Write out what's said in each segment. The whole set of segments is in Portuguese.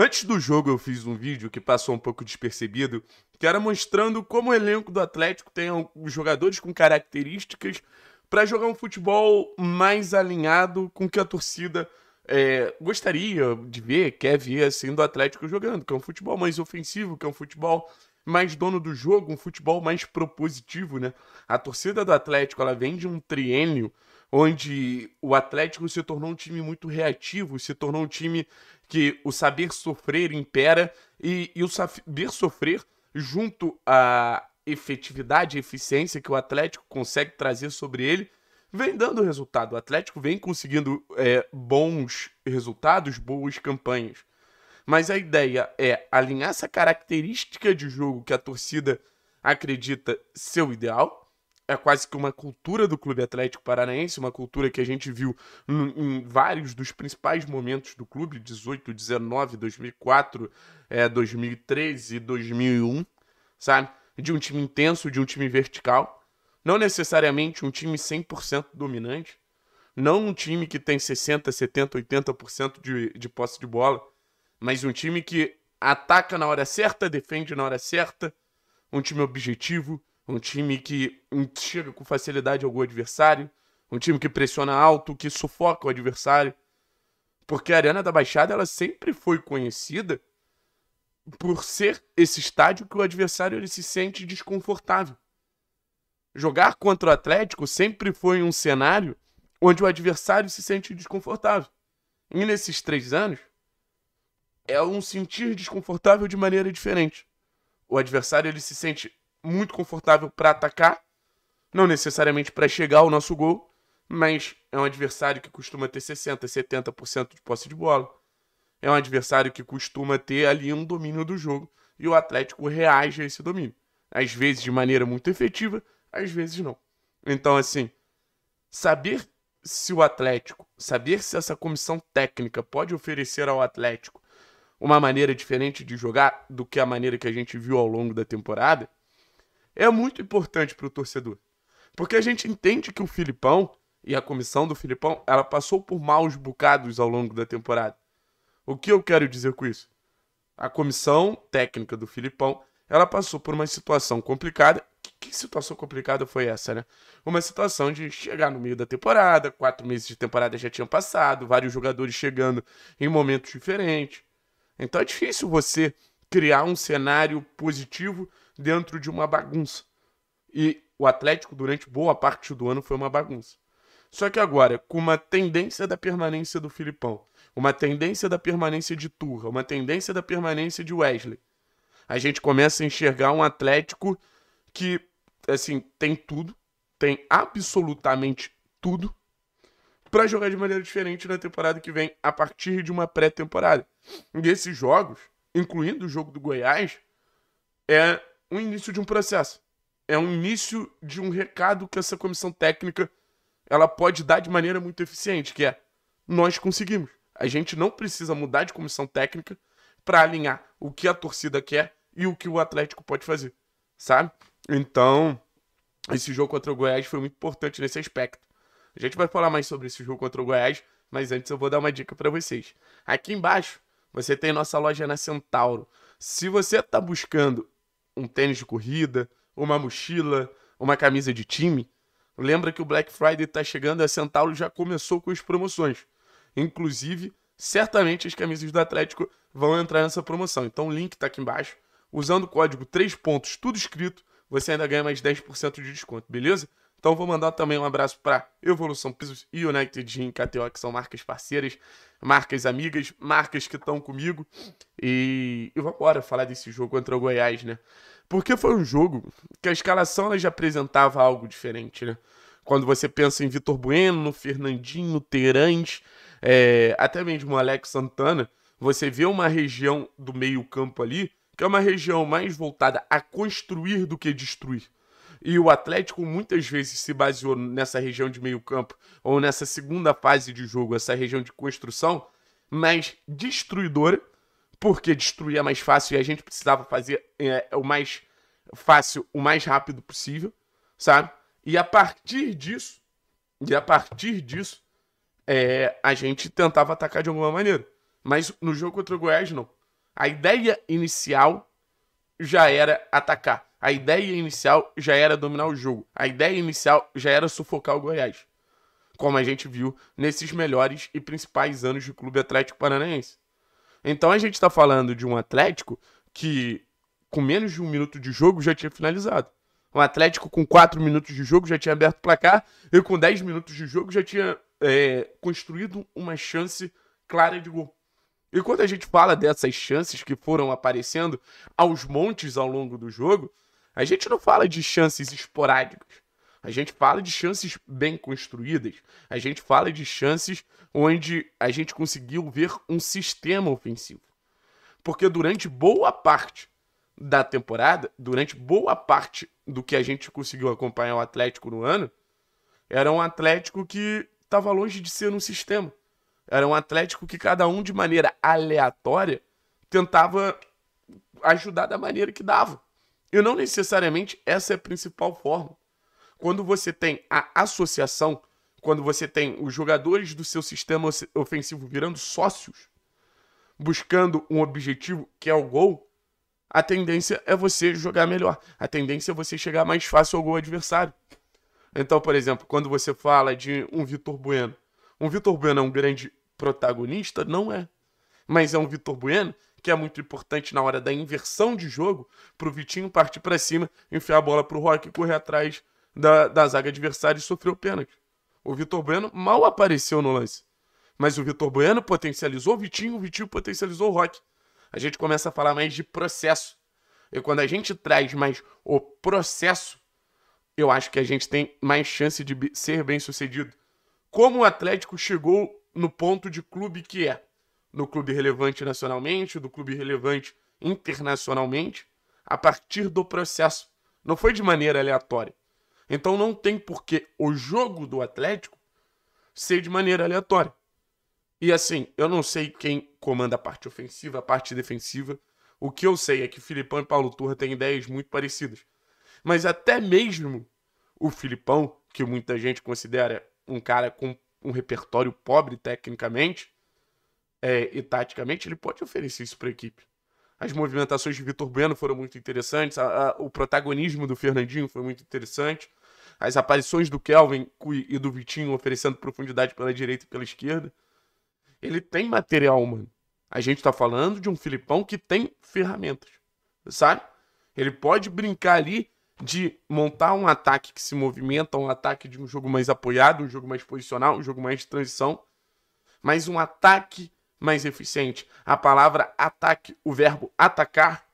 Antes do jogo, eu fiz um vídeo que passou um pouco despercebido, que era mostrando como o elenco do Atlético tem jogadores com características para jogar um futebol mais alinhado com o que a torcida é, gostaria de ver, quer ver assim do Atlético jogando, que é um futebol mais ofensivo, que é um futebol mais dono do jogo, um futebol mais propositivo, né? A torcida do Atlético ela vem de um triênio onde o Atlético se tornou um time muito reativo, se tornou um time que o saber sofrer impera e, e o saber sofrer junto à efetividade e eficiência que o Atlético consegue trazer sobre ele vem dando resultado. O Atlético vem conseguindo é, bons resultados, boas campanhas. Mas a ideia é alinhar essa característica de jogo que a torcida acredita ser o ideal é quase que uma cultura do Clube Atlético Paranaense, uma cultura que a gente viu em, vários dos principais momentos do clube, 18, 19, 2004, é, 2013, 2001, sabe? De um time intenso, de um time vertical, não necessariamente um time 100% dominante, não um time que tem 60, 70, 80% de, de posse de bola, mas um time que ataca na hora certa, defende na hora certa, um time objetivo, um time que chega com facilidade ao adversário, um time que pressiona alto, que sufoca o adversário. Porque a Arena da Baixada ela sempre foi conhecida por ser esse estádio que o adversário ele se sente desconfortável. Jogar contra o Atlético sempre foi um cenário onde o adversário se sente desconfortável. E nesses três anos, é um sentir desconfortável de maneira diferente. O adversário ele se sente muito confortável para atacar, não necessariamente para chegar ao nosso gol, mas é um adversário que costuma ter 60, 70% de posse de bola. É um adversário que costuma ter ali um domínio do jogo e o Atlético reage a esse domínio. Às vezes de maneira muito efetiva, às vezes não. Então, assim, saber se o Atlético, saber se essa comissão técnica pode oferecer ao Atlético uma maneira diferente de jogar do que a maneira que a gente viu ao longo da temporada, é muito importante para o torcedor. Porque a gente entende que o Filipão e a comissão do Filipão, ela passou por maus bocados ao longo da temporada. O que eu quero dizer com isso? A comissão técnica do Filipão, ela passou por uma situação complicada. Que, que situação complicada foi essa, né? Uma situação de chegar no meio da temporada, quatro meses de temporada já tinham passado, vários jogadores chegando em momentos diferentes. Então é difícil você criar um cenário positivo dentro de uma bagunça. E o Atlético, durante boa parte do ano, foi uma bagunça. Só que agora, com uma tendência da permanência do Filipão, uma tendência da permanência de Turra, uma tendência da permanência de Wesley, a gente começa a enxergar um Atlético que, assim, tem tudo, tem absolutamente tudo para jogar de maneira diferente na temporada que vem, a partir de uma pré-temporada. E esses jogos, incluindo o jogo do Goiás, é um início de um processo. É um início de um recado que essa comissão técnica ela pode dar de maneira muito eficiente, que é nós conseguimos. A gente não precisa mudar de comissão técnica para alinhar o que a torcida quer e o que o Atlético pode fazer, sabe? Então, esse jogo contra o Goiás foi muito importante nesse aspecto. A gente vai falar mais sobre esse jogo contra o Goiás, mas antes eu vou dar uma dica para vocês. Aqui embaixo você tem nossa loja na Centauro. Se você está buscando um tênis de corrida, uma mochila, uma camisa de time. Lembra que o Black Friday está chegando e a Centauro já começou com as promoções. Inclusive, certamente as camisas do Atlético vão entrar nessa promoção. Então o link está aqui embaixo. Usando o código 3 pontos, tudo escrito, você ainda ganha mais 10% de desconto, beleza? Então vou mandar também um abraço para Evolução Pisos e United Gym KTO, que são marcas parceiras, marcas amigas, marcas que estão comigo. E, e agora falar desse jogo contra o Goiás, né? Porque foi um jogo que a escalação ela já apresentava algo diferente, né? Quando você pensa em Vitor Bueno, Fernandinho, Terante, é, até mesmo Alex Santana, você vê uma região do meio campo ali, que é uma região mais voltada a construir do que destruir e o Atlético muitas vezes se baseou nessa região de meio-campo ou nessa segunda fase de jogo, essa região de construção mais destruidora, porque destruir é mais fácil e a gente precisava fazer é, o mais fácil, o mais rápido possível, sabe? E a partir disso, e a partir disso, é, a gente tentava atacar de alguma maneira. Mas no jogo contra o Goiás, não. A ideia inicial já era atacar. A ideia inicial já era dominar o jogo. A ideia inicial já era sufocar o Goiás. Como a gente viu nesses melhores e principais anos do Clube Atlético Paranaense. Então a gente está falando de um Atlético que, com menos de um minuto de jogo, já tinha finalizado. Um Atlético com quatro minutos de jogo já tinha aberto o placar e com 10 minutos de jogo já tinha é, construído uma chance clara de gol. E quando a gente fala dessas chances que foram aparecendo aos montes ao longo do jogo, a gente não fala de chances esporádicas. A gente fala de chances bem construídas. A gente fala de chances onde a gente conseguiu ver um sistema ofensivo. Porque durante boa parte da temporada, durante boa parte do que a gente conseguiu acompanhar o Atlético no ano, era um Atlético que estava longe de ser um sistema. Era um Atlético que cada um de maneira aleatória tentava ajudar da maneira que dava. E não necessariamente essa é a principal forma. Quando você tem a associação, quando você tem os jogadores do seu sistema ofensivo virando sócios, buscando um objetivo que é o gol, a tendência é você jogar melhor. A tendência é você chegar mais fácil ao gol adversário. Então, por exemplo, quando você fala de um Vitor Bueno, um Vitor Bueno é um grande protagonista? Não é. Mas é um Vitor Bueno que é muito importante na hora da inversão de jogo, para o Vitinho partir para cima, enfiar a bola para o Rock, correr atrás da, da zaga adversária e sofrer o pênalti. O Vitor Bueno mal apareceu no lance. Mas o Vitor Bueno potencializou o Vitinho, o Vitinho potencializou o Rock. A gente começa a falar mais de processo. E quando a gente traz mais o processo, eu acho que a gente tem mais chance de ser bem sucedido. Como o Atlético chegou no ponto de clube que é? no clube relevante nacionalmente, do clube relevante internacionalmente, a partir do processo. Não foi de maneira aleatória. Então não tem por que o jogo do Atlético ser de maneira aleatória. E assim, eu não sei quem comanda a parte ofensiva, a parte defensiva. O que eu sei é que Filipão e Paulo Turra têm ideias muito parecidas. Mas até mesmo o Filipão, que muita gente considera um cara com um repertório pobre tecnicamente, é, e taticamente, ele pode oferecer isso para a equipe. As movimentações de Vitor Bueno foram muito interessantes, a, a, o protagonismo do Fernandinho foi muito interessante, as aparições do Kelvin e do Vitinho oferecendo profundidade pela direita e pela esquerda. Ele tem material, mano. A gente está falando de um Filipão que tem ferramentas, sabe? Ele pode brincar ali de montar um ataque que se movimenta, um ataque de um jogo mais apoiado, um jogo mais posicional, um jogo mais de transição, mas um ataque mais eficiente. A palavra ataque, o verbo atacar,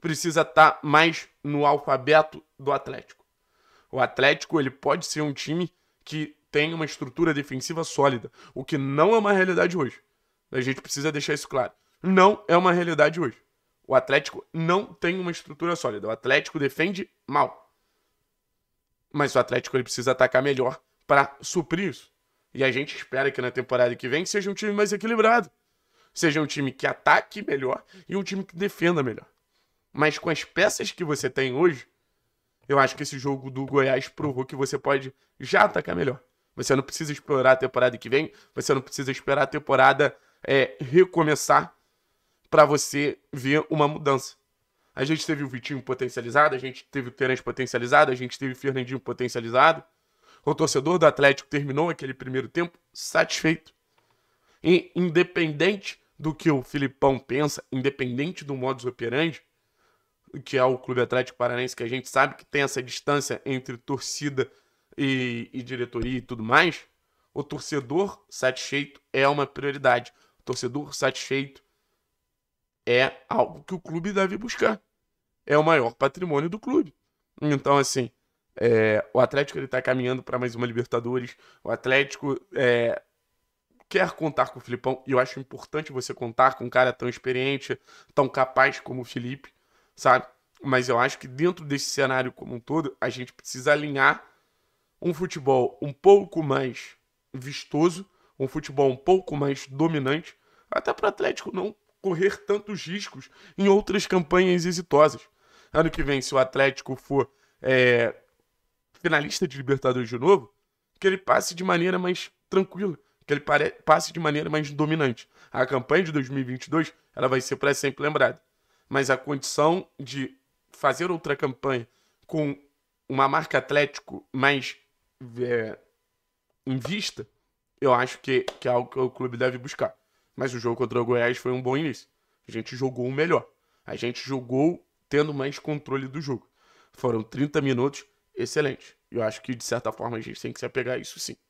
precisa estar tá mais no alfabeto do Atlético. O Atlético ele pode ser um time que tem uma estrutura defensiva sólida, o que não é uma realidade hoje. A gente precisa deixar isso claro. Não é uma realidade hoje. O Atlético não tem uma estrutura sólida. O Atlético defende mal. Mas o Atlético ele precisa atacar melhor para suprir isso. E a gente espera que na temporada que vem seja um time mais equilibrado. Seja um time que ataque melhor e um time que defenda melhor. Mas com as peças que você tem hoje, eu acho que esse jogo do Goiás provou que você pode já atacar melhor. Você não precisa explorar a temporada que vem, você não precisa esperar a temporada é, recomeçar para você ver uma mudança. A gente teve o Vitinho potencializado, a gente teve o Terence potencializado, a gente teve o Fernandinho potencializado. O torcedor do Atlético terminou aquele primeiro tempo satisfeito. E independente do que o Filipão pensa, independente do modus operandi, que é o Clube Atlético Paranaense, que a gente sabe que tem essa distância entre torcida e, e diretoria e tudo mais, o torcedor satisfeito é uma prioridade. O torcedor satisfeito é algo que o clube deve buscar. É o maior patrimônio do clube. Então, assim, é, o Atlético ele está caminhando para mais uma Libertadores. O Atlético é, quer contar com o Filipão e eu acho importante você contar com um cara tão experiente, tão capaz como o Felipe, sabe? Mas eu acho que dentro desse cenário como um todo, a gente precisa alinhar um futebol um pouco mais vistoso, um futebol um pouco mais dominante, até para o Atlético não correr tantos riscos em outras campanhas exitosas. Ano que vem, se o Atlético for é, finalista de Libertadores de novo, que ele passe de maneira mais tranquila, que ele passe de maneira mais dominante. A campanha de 2022 ela vai ser para sempre lembrada, mas a condição de fazer outra campanha com uma marca Atlético mais é, em vista, eu acho que, que é algo que o clube deve buscar. Mas o jogo contra o Goiás foi um bom início. A gente jogou o melhor. A gente jogou tendo mais controle do jogo. Foram 30 minutos excelente. E eu acho que, de certa forma, a gente tem que se apegar a isso sim.